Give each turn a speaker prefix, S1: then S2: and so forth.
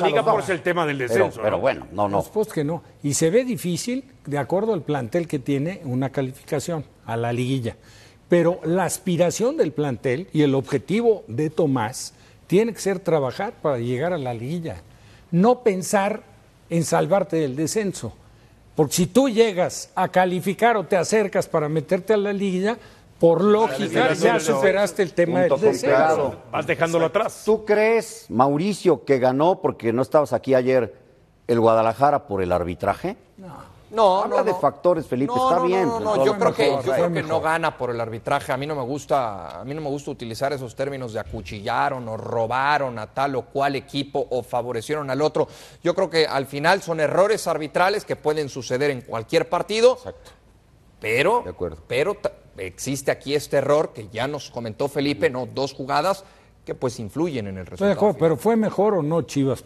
S1: la por el
S2: tema del descenso. Pero, bueno, no, no. Pues,
S1: pues que no. Y se ve difícil, de acuerdo al plantel que tiene, una calificación a la liguilla. Pero la aspiración del plantel y el objetivo de Tomás tiene que ser trabajar para llegar a la liguilla. No pensar en salvarte del descenso. Porque si tú llegas a calificar o te acercas para meterte a la liguilla, por lógica, ya superaste el tema del descenso.
S2: Vas dejándolo atrás. ¿Tú crees, Mauricio, que ganó, porque no estabas aquí ayer, el Guadalajara por el arbitraje? No. No, Habla de factores, Felipe, está bien. No, no, yo creo que, que
S3: no gana por el arbitraje. A mí no me gusta, a mí no me gusta utilizar esos términos de acuchillaron o robaron a tal o cual equipo o favorecieron al otro. Yo creo que al final son errores arbitrales que pueden suceder en cualquier partido. Exacto. Pero, de acuerdo. pero existe aquí este error que ya nos comentó Felipe, ¿no? Dos jugadas que pues influyen en el resultado.
S1: Pero, fue mejor o no Chivas